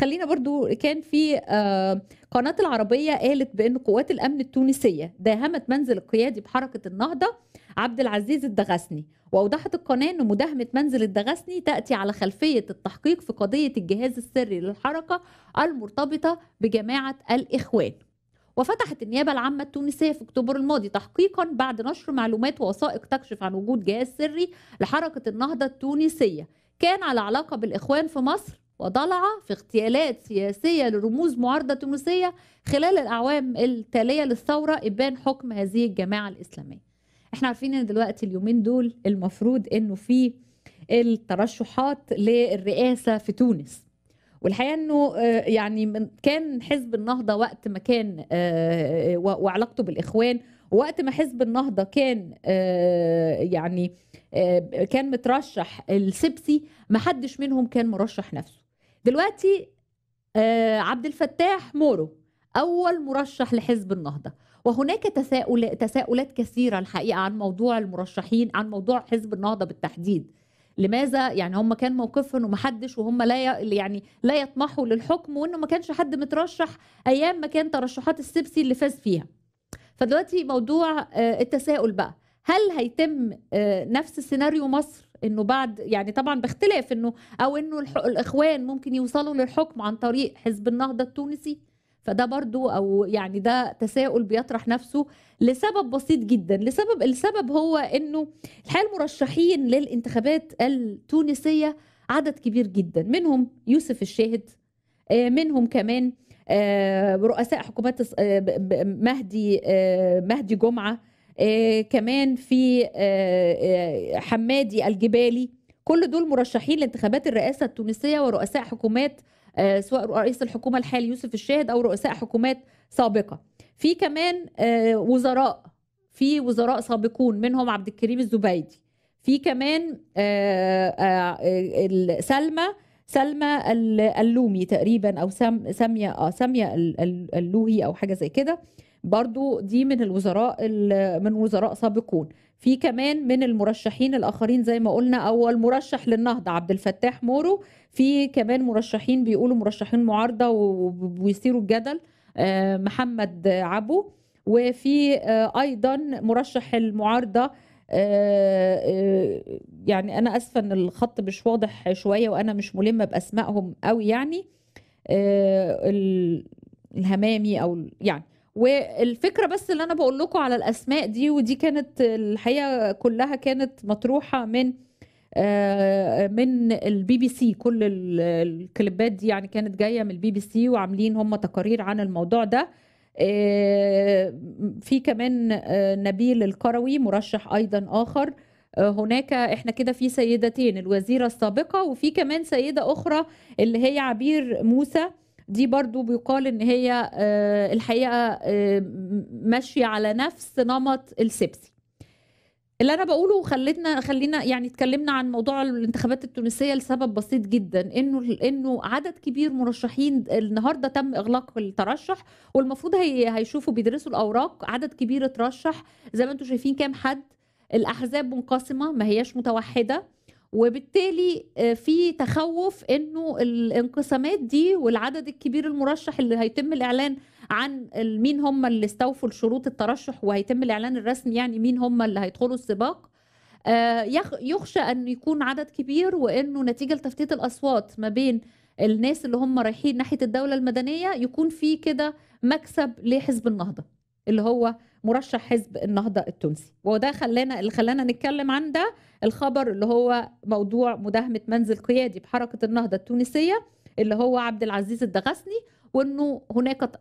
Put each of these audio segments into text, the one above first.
خلينا برضو كان في آه، قناة العربية قالت بأن قوات الأمن التونسية داهمت منزل القيادي بحركة النهضة عبد العزيز الدغسني وأوضحت القناة أن مداهمة منزل الدغسني تأتي على خلفية التحقيق في قضية الجهاز السري للحركة المرتبطة بجماعة الإخوان وفتحت النيابة العامة التونسية في أكتوبر الماضي تحقيقا بعد نشر معلومات ووثائق تكشف عن وجود جهاز سري لحركة النهضة التونسية كان على علاقة بالإخوان في مصر وضلع في اغتيالات سياسية لرموز معارضة تونسية خلال الأعوام التالية للثورة إبان حكم هذه الجماعة الإسلامية احنا عارفين ان دلوقتي اليومين دول المفروض انه في الترشحات للرئاسة في تونس والحقيقه انه آه، يعني كان حزب النهضه وقت ما كان آه، وعلاقته بالاخوان وقت ما حزب النهضه كان آه، يعني كان مترشح السبسي ما حدش منهم كان مرشح نفسه دلوقتي آه، عبد الفتاح مورو اول مرشح لحزب النهضه وهناك تساؤل تساؤلات كثيره الحقيقه عن موضوع المرشحين عن موضوع حزب النهضه بالتحديد لماذا يعني هم كان موقفهم انه محدش وهم لا يعني لا يطمحوا للحكم وانه ما كانش حد مترشح ايام ما كان ترشحات السبسي اللي فاز فيها فدلوقتي موضوع آه، التساؤل بقى هل هيتم آه، نفس سيناريو مصر انه بعد يعني طبعا بختلف انه او انه الاخوان ممكن يوصلوا للحكم عن طريق حزب النهضه التونسي فده برضو او يعني ده تساؤل بيطرح نفسه لسبب بسيط جدا لسبب السبب هو انه الحقيقه المرشحين للانتخابات التونسيه عدد كبير جدا منهم يوسف الشاهد آه، منهم كمان آه، رؤساء حكومات آه، مهدي مهدي جمعه آه، كمان في آه، آه، حمادي الجبالي كل دول مرشحين لانتخابات الرئاسة التونسية ورؤساء حكومات سواء رئيس الحكومة الحالي يوسف الشاهد أو رؤساء حكومات سابقة في كمان وزراء في وزراء سابقون منهم عبد الكريم الزبيدي في كمان سلمى سلمى اللومي تقريبا او ساميه اه ساميه اللوهي او حاجه زي كده برضو دي من الوزراء من وزراء سابقون في كمان من المرشحين الاخرين زي ما قلنا اول مرشح للنهضه عبد الفتاح مورو في كمان مرشحين بيقولوا مرشحين معارضه وبيثيروا الجدل آه، محمد عبو وفي آه، ايضا مرشح المعارضه آه، يعني انا اسفه ان الخط مش واضح شويه وانا مش ملمه باسمائهم قوي يعني الهمامي او يعني والفكره بس اللي انا بقول لكم على الاسماء دي ودي كانت الحقيقه كلها كانت مطروحه من آه، من البي بي سي كل الكليبات دي يعني كانت جايه من البي بي سي وعاملين هم تقارير عن الموضوع ده آه، في كمان آه، نبيل القروي مرشح ايضا اخر هناك احنا كده في سيدتين الوزيره السابقه وفي كمان سيده اخرى اللي هي عبير موسى دي برضو بيقال ان هي آه، الحقيقه آه، ماشيه على نفس نمط السبسي اللي انا بقوله خلتنا خلينا يعني اتكلمنا عن موضوع الانتخابات التونسيه لسبب بسيط جدا انه انه عدد كبير مرشحين النهارده تم اغلاق الترشح والمفروض هي هيشوفوا بيدرسوا الاوراق عدد كبير اترشح زي ما انتم شايفين كام حد الاحزاب منقسمه ما هياش متوحده وبالتالي آه، في تخوف انه الانقسامات دي والعدد الكبير المرشح اللي هيتم الاعلان عن مين هم اللي استوفوا الشروط الترشح وهيتم الاعلان الرسمي يعني مين هم اللي هيدخلوا السباق آه، يخشى ان يكون عدد كبير وانه نتيجه لتفتيت الاصوات ما بين الناس اللي هم رايحين ناحيه الدوله المدنيه يكون في كده مكسب لحزب النهضه اللي هو مرشح حزب النهضه التونسي وده خلانا اللي خلانا نتكلم عن ده الخبر اللي هو موضوع مداهمه منزل قيادي بحركه النهضه التونسيه اللي هو عبد العزيز الدغسني وانه هناك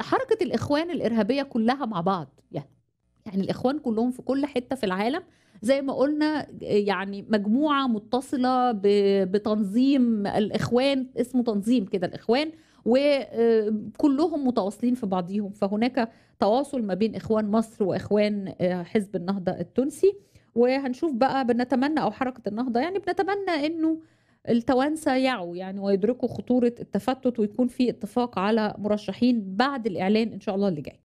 حركه الاخوان الارهابيه كلها مع بعض يعني يعني الاخوان كلهم في كل حته في العالم زي ما قلنا يعني مجموعه متصله بتنظيم الاخوان اسمه تنظيم كده الاخوان وكلهم متواصلين في بعضهم فهناك تواصل ما بين اخوان مصر واخوان آه، حزب النهضه التونسي وهنشوف بقى بنتمنى او حركه النهضه يعني بنتمنى انه التوانسه يعوا يعني ويدركوا خطوره التفتت ويكون في اتفاق على مرشحين بعد الاعلان ان شاء الله اللي جاي